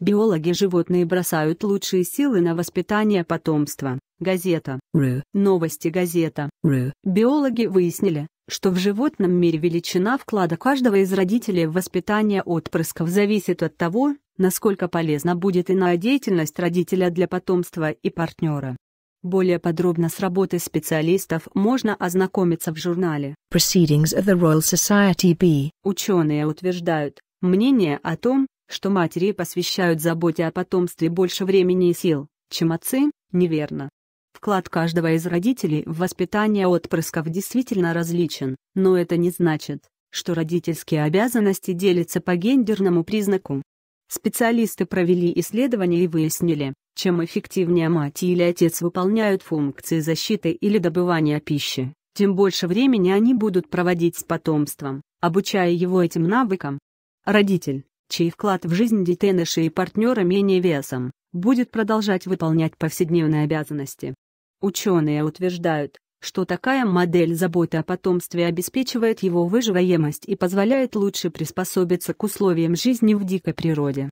Биологи животные бросают лучшие силы на воспитание потомства. Газета. Ру. Новости газета. Ру. Биологи выяснили, что в животном мире величина вклада каждого из родителей в воспитание отпрысков зависит от того, насколько полезна будет иная деятельность родителя для потомства и партнера. Более подробно с работой специалистов можно ознакомиться в журнале. Proceedings of the Royal Society B. Ученые утверждают, мнение о том, что матери посвящают заботе о потомстве больше времени и сил, чем отцы, неверно. Вклад каждого из родителей в воспитание отпрысков действительно различен, но это не значит, что родительские обязанности делятся по гендерному признаку. Специалисты провели исследования и выяснили, чем эффективнее мать или отец выполняют функции защиты или добывания пищи, тем больше времени они будут проводить с потомством, обучая его этим навыкам. Родитель, чей вклад в жизнь детеныши и партнера менее весом, будет продолжать выполнять повседневные обязанности. Ученые утверждают, что такая модель заботы о потомстве обеспечивает его выживаемость и позволяет лучше приспособиться к условиям жизни в дикой природе.